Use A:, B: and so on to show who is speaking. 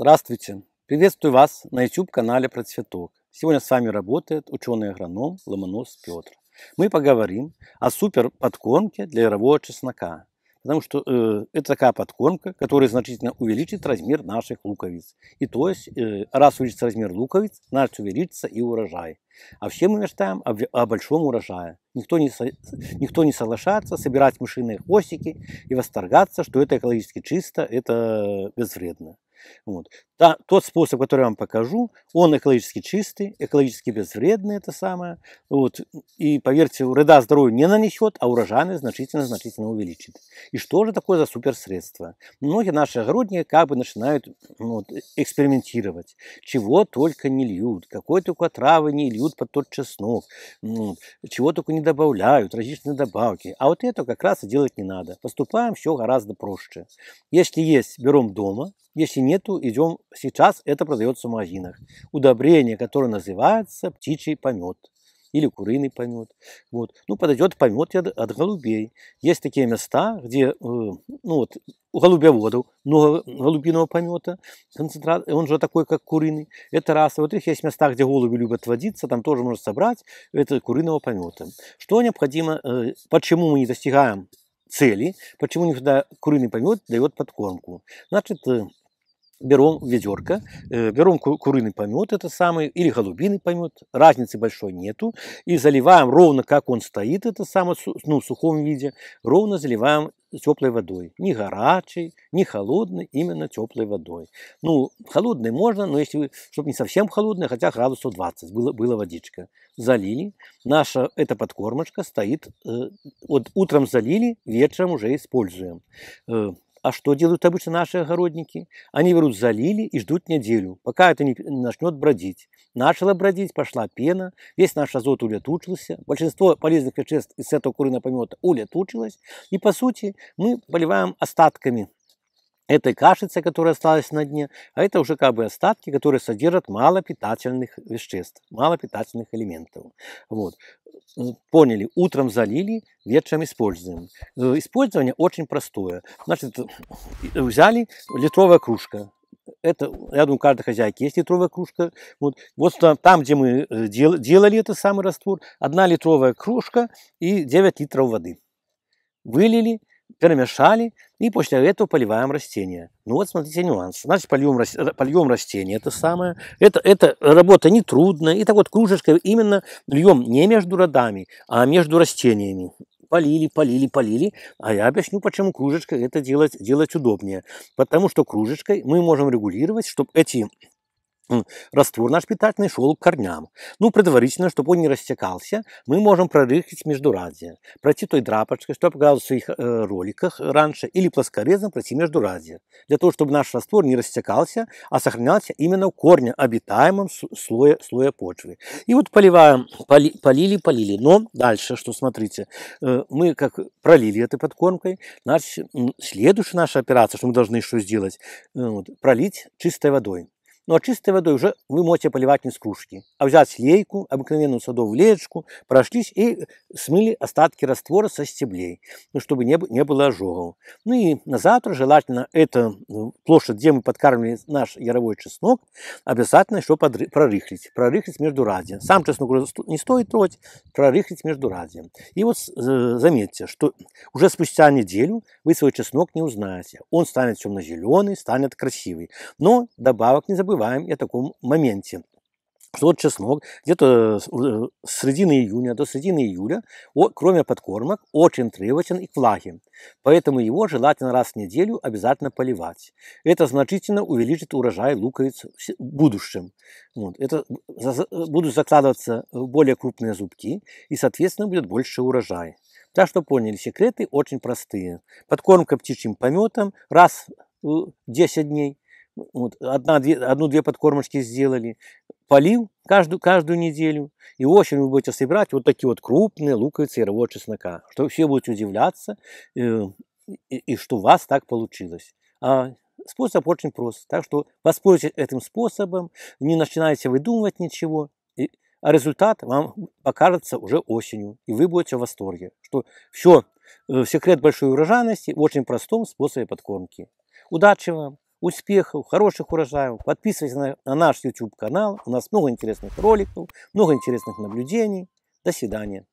A: Здравствуйте! Приветствую вас на YouTube-канале про цветок. Сегодня с вами работает ученый-агроном Ломонос Петр. Мы поговорим о суперподкормке для ярового чеснока. Потому что э, это такая подкормка, которая значительно увеличит размер наших луковиц. И то есть, э, раз увеличится размер луковиц, значит увеличится и урожай. А все мы мечтаем о, о большом урожае. Никто не, никто не соглашается собирать мышиные хвостики и восторгаться, что это экологически чисто, это безвредно. Вот. Та, тот способ, который я вам покажу, он экологически чистый, экологически безвредный, это самое. Вот. И поверьте, вреда здоровью не нанесет, а урожайный значительно-значительно увеличит. И что же такое за суперсредство? Многие наши огородники как бы начинают ну вот, экспериментировать. Чего только не льют, какой только травы не льют под тот чеснок, ну, чего только не добавляют, различные добавки. А вот это как раз и делать не надо. Поступаем все гораздо проще. Если есть, берем дома, если нету, идем, сейчас это продается в магазинах. Удобрение, которое называется птичий помет или куриный помет. Вот. Ну, подойдет помет от, от голубей. Есть такие места, где э, ну, вот, у голубеводов много голубиного помета, концентрат, он же такой, как куриный. Это раз. А вот их есть места, где голуби любят водиться, там тоже можно собрать это куриного помета. Что необходимо, э, почему мы не достигаем цели, почему не всегда куриный помет дает подкормку. Значит, э, берем ведерко, э, берем куриный помет, это самый, или голубиный помет, разницы большой нету, и заливаем ровно, как он стоит, это самое, ну, в сухом виде, ровно заливаем теплой водой. Не горячей, не холодной, именно теплой водой. Ну, холодной можно, но если вы, чтобы не совсем холодной, хотя градус 120, было, было водичка. Залили. Наша эта подкормочка стоит, э, вот утром залили, вечером уже используем. Э, а что делают обычно наши огородники? Они берут, залили и ждут неделю, пока это не начнет бродить. Начало бродить, пошла пена, весь наш азот улетучился, большинство полезных веществ из этого куриного помета улетучилось, и по сути мы поливаем остатками это кашица, которая осталась на дне, а это уже как бы остатки, которые содержат мало питательных веществ, мало питательных элементов. Вот. Поняли, утром залили, вечером используем. Э, использование очень простое. Значит, э, взяли литровая кружка, это, я думаю, у каждой хозяйки есть литровая кружка. Вот, вот там, где мы э, дел, делали этот самый раствор, одна литровая кружка и 9 литров воды. Вылили, перемешали, и после этого поливаем растения. Ну вот, смотрите, нюанс. Значит, польем, э, польем растение, это самое. Это, это работа нетрудная. И так вот кружечкой именно льем не между родами, а между растениями. Полили, полили, полили. А я объясню, почему кружечкой это делать, делать удобнее. Потому что кружечкой мы можем регулировать, чтобы эти раствор наш питательный шел к корням. Ну, предварительно, чтобы он не растекался, мы можем прорыхлить междуразие, пройти той драпочкой, что я показывал в своих э, роликах раньше, или плоскорезом пройти междуразие, для того, чтобы наш раствор не растекался, а сохранялся именно в корне обитаемом слоя, слоя почвы. И вот поливаем, поли, полили, полили. Но дальше, что смотрите, э, мы как пролили этой подкормкой, значит, следующая наша операция, что мы должны еще сделать, э, вот, пролить чистой водой. Ну, а чистой водой уже вы можете поливать не с кружки. А взять слейку обыкновенную садовую леечку, прошлись и смыли остатки раствора со стеблей, ну, чтобы не, не было ожогов. Ну и на завтра желательно эту ну, площадь, где мы подкармливали наш яровой чеснок, обязательно еще прорыхлить. Прорыхлить между ради. Сам чеснок не стоит трогать, прорыхлить между ради. И вот э, заметьте, что уже спустя неделю вы свой чеснок не узнаете. Он станет темно-зеленый, станет красивый. Но добавок не забывайте забываем о таком моменте что вот чеснок где-то э, с середины июня до середины июля, кроме подкормок, очень требователен и к влаге. Поэтому его желательно раз в неделю обязательно поливать. Это значительно увеличит урожай луковиц в будущем. Вот. Это э, будут закладываться более крупные зубки и, соответственно, будет больше урожай. Так что поняли, секреты очень простые. Подкормка птичьим пометом раз в 10 э, дней – вот, одна, две, одну-две подкормочки сделали, полил каждую, каждую неделю. И осенью вы будете собирать вот такие вот крупные луковицы и рвот чеснока. Что все будете удивляться, э, и, и что у вас так получилось. А способ очень прост. Так что воспользуйтесь этим способом, не начинайте выдумывать ничего. И, а результат вам покажется уже осенью. И вы будете в восторге. Что все, э, секрет большой урожайности в очень простом способе подкормки. Удачи вам! успехов, хороших урожаев. Подписывайтесь на, на наш YouTube канал. У нас много интересных роликов, много интересных наблюдений. До свидания.